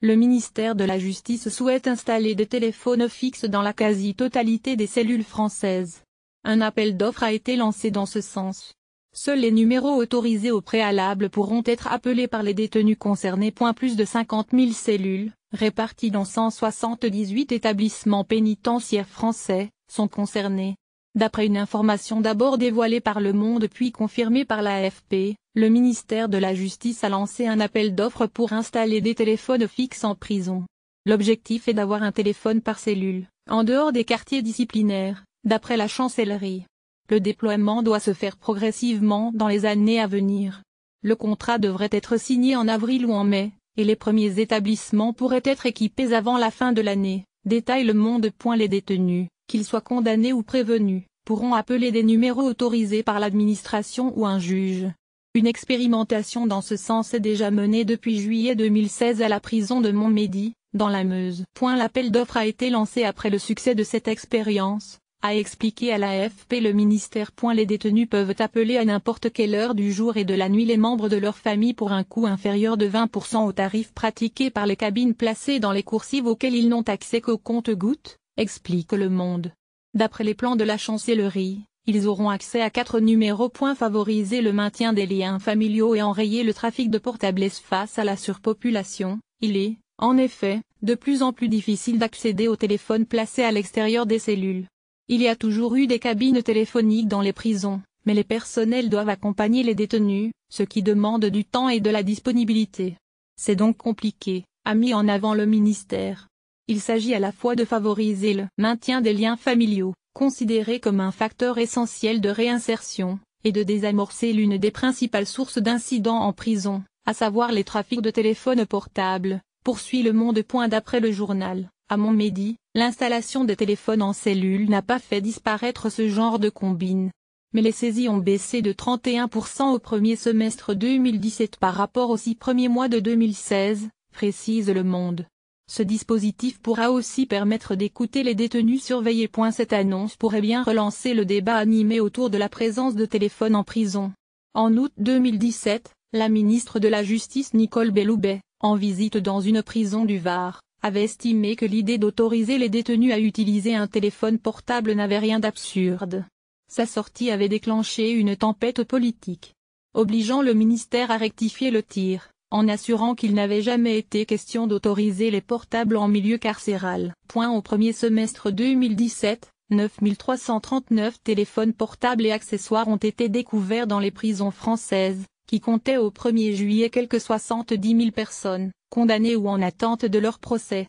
Le ministère de la Justice souhaite installer des téléphones fixes dans la quasi-totalité des cellules françaises. Un appel d'offres a été lancé dans ce sens. Seuls les numéros autorisés au préalable pourront être appelés par les détenus concernés. Plus de 50 000 cellules, réparties dans 178 établissements pénitentiaires français, sont concernées. D'après une information d'abord dévoilée par Le Monde puis confirmée par l'AFP, le ministère de la Justice a lancé un appel d'offres pour installer des téléphones fixes en prison. L'objectif est d'avoir un téléphone par cellule, en dehors des quartiers disciplinaires, d'après la chancellerie. Le déploiement doit se faire progressivement dans les années à venir. Le contrat devrait être signé en avril ou en mai, et les premiers établissements pourraient être équipés avant la fin de l'année, détaille le monde. Les détenus, qu'ils soient condamnés ou prévenus, pourront appeler des numéros autorisés par l'administration ou un juge. Une expérimentation dans ce sens est déjà menée depuis juillet 2016 à la prison de Montmédy, dans la Meuse. L'appel d'offres a été lancé après le succès de cette expérience, a expliqué à l'AFP le ministère. les détenus peuvent appeler à n'importe quelle heure du jour et de la nuit les membres de leur famille pour un coût inférieur de 20% au tarif pratiqué par les cabines placées dans les coursives auxquelles ils n'ont accès qu'au compte-gouttes, explique Le Monde. D'après les plans de la chancellerie, ils auront accès à quatre numéros. favoriser le maintien des liens familiaux et enrayer le trafic de portables face à la surpopulation. Il est, en effet, de plus en plus difficile d'accéder aux téléphones placés à l'extérieur des cellules. Il y a toujours eu des cabines téléphoniques dans les prisons, mais les personnels doivent accompagner les détenus, ce qui demande du temps et de la disponibilité. C'est donc compliqué, a mis en avant le ministère. Il s'agit à la fois de favoriser le maintien des liens familiaux, considérés comme un facteur essentiel de réinsertion, et de désamorcer l'une des principales sources d'incidents en prison, à savoir les trafics de téléphones portables, poursuit le monde. Point d'après le journal, à Montmédy, l'installation des téléphones en cellule n'a pas fait disparaître ce genre de combine. Mais les saisies ont baissé de 31% au premier semestre 2017 par rapport aux six premiers mois de 2016, précise Le Monde. Ce dispositif pourra aussi permettre d'écouter les détenus surveillés. Cette annonce pourrait bien relancer le débat animé autour de la présence de téléphones en prison. En août 2017, la ministre de la Justice Nicole Belloubet, en visite dans une prison du Var, avait estimé que l'idée d'autoriser les détenus à utiliser un téléphone portable n'avait rien d'absurde. Sa sortie avait déclenché une tempête politique, obligeant le ministère à rectifier le tir en assurant qu'il n'avait jamais été question d'autoriser les portables en milieu carcéral. Point au premier semestre 2017, 9339 téléphones portables et accessoires ont été découverts dans les prisons françaises, qui comptaient au 1er juillet quelques 70 000 personnes, condamnées ou en attente de leur procès.